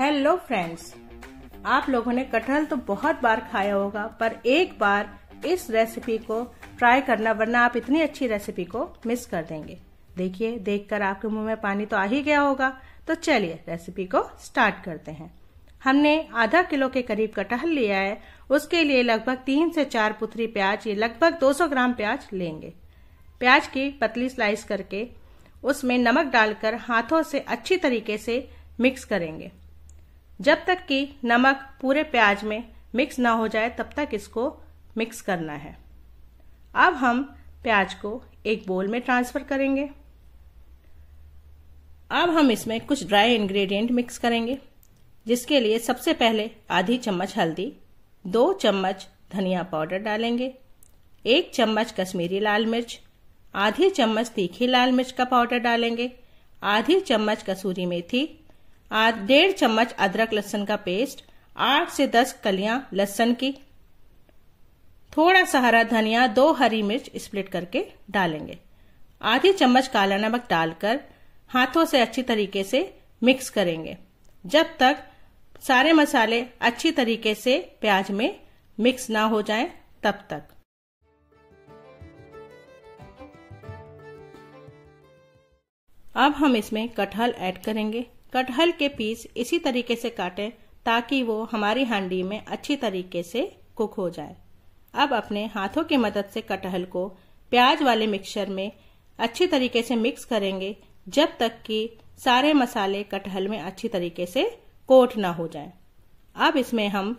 hello friends आप लोगों ने कटहल तो बहुत बार खाया होगा पर एक बार इस रेसिपी को ट्राई करना वरना आप इतनी अच्छी रेसिपी को मिस कर देंगे देखिए देखकर आपके मुंह में पानी तो आ ही गया होगा तो चलिए रेसिपी को स्टार्ट करते हैं हमने आधा किलो के करीब कटहल लिया है उसके लिए लगभग तीन से चार पुथरी प्याज ये लगभग 200 ग्राम प्याज लेंगे प्याज की पतली स्लाइस करके उसमें नमक डालकर हाथों से अच्छी तरीके से मिक्स करेंगे जब तक कि नमक पूरे प्याज में मिक्स ना हो जाए तब तक इसको मिक्स करना है अब हम प्याज को एक बोल में ट्रांसफ़र करेंगे अब हम इसमें कुछ ड्राई इंग्रेडिएंट मिक्स करेंगे जिसके लिए सबसे पहले आधी चम्मच हल्दी दो चम्मच धनिया पाउडर डालेंगे एक चम्मच कश्मीरी लाल मिर्च आधी चम्मच तीखी लाल मिर्च का पाउडर डालेंगे आधी चम्मच कसूरी मेथी आठ डेढ़ चम्मच अदरक लहसन का पेस्ट आठ से दस कलियां लहसन की थोड़ा सा हरा धनिया दो हरी मिर्च स्प्लिट करके डालेंगे आधी चम्मच काला नमक डालकर हाथों से अच्छी तरीके से मिक्स करेंगे जब तक सारे मसाले अच्छी तरीके से प्याज में मिक्स ना हो जाएं तब तक अब हम इसमें कटहल ऐड करेंगे कटहल के पीस इसी तरीके से काटे ताकि वो हमारी हांडी में अच्छी तरीके से कुक हो जाए अब अपने हाथों की मदद से कटहल को प्याज वाले मिक्सचर में अच्छी तरीके से मिक्स करेंगे जब तक कि सारे मसाले कटहल में अच्छी तरीके से कोट ना हो जाए अब इसमें हम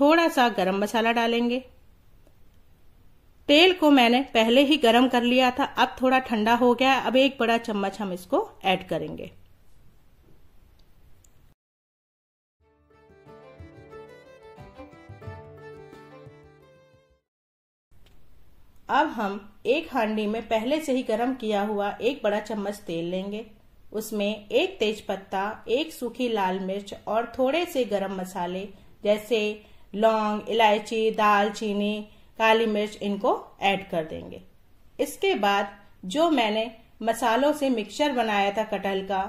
थोड़ा सा गरम मसाला डालेंगे तेल को मैंने पहले ही गरम कर लिया था अब थोड़ा ठंडा हो गया अब एक बड़ा चम्मच हम इसको ऐड करेंगे अब हम एक हांडी में पहले से ही गर्म किया हुआ एक बड़ा चम्मच तेल लेंगे उसमें एक तेज पत्ता एक सूखी लाल मिर्च और थोड़े से गरम मसाले जैसे लौंग इलायची दालचीनी काली मिर्च इनको ऐड कर देंगे इसके बाद जो मैंने मसालों से मिक्सचर बनाया था कटहल का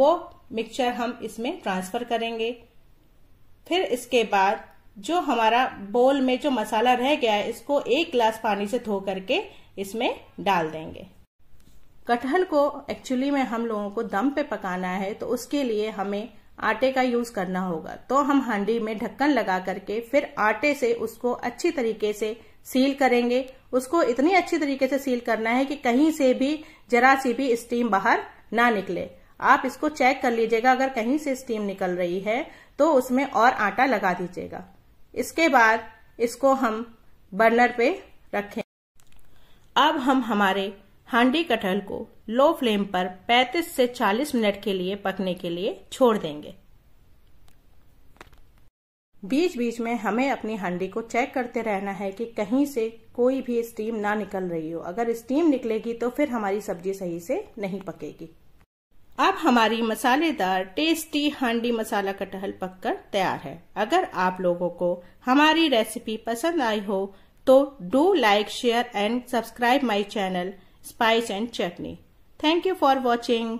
वो मिक्सचर हम इसमें ट्रांसफर करेंगे फिर इसके बाद जो हमारा बोल में जो मसाला रह गया है इसको एक गिलास पानी से धो करके इसमें डाल देंगे कटहल को एक्चुअली में हम लोगों को दम पे पकाना है तो उसके लिए हमें आटे का यूज करना होगा तो हम हांडी में ढक्कन लगा करके फिर आटे से उसको अच्छी तरीके से सील करेंगे उसको इतनी अच्छी तरीके से सील करना है कि कहीं से भी जरा सी भी स्टीम बाहर ना निकले आप इसको चेक कर लीजिएगा अगर कहीं से स्टीम निकल रही है तो उसमें और आटा लगा दीजिएगा इसके बाद इसको हम बर्नर पे रखें अब हम हमारे हांडी कटहल को लो फ्लेम पर 35 से 40 मिनट के लिए पकने के लिए छोड़ देंगे बीच बीच में हमें अपनी हांडी को चेक करते रहना है कि कहीं से कोई भी स्टीम ना निकल रही हो अगर स्टीम निकलेगी तो फिर हमारी सब्जी सही से नहीं पकेगी अब हमारी मसालेदार टेस्टी हांडी मसाला कटहल पककर तैयार है अगर आप लोगों को हमारी रेसिपी पसंद आई हो तो do like share and subscribe my channel spice and chutney thank you for watching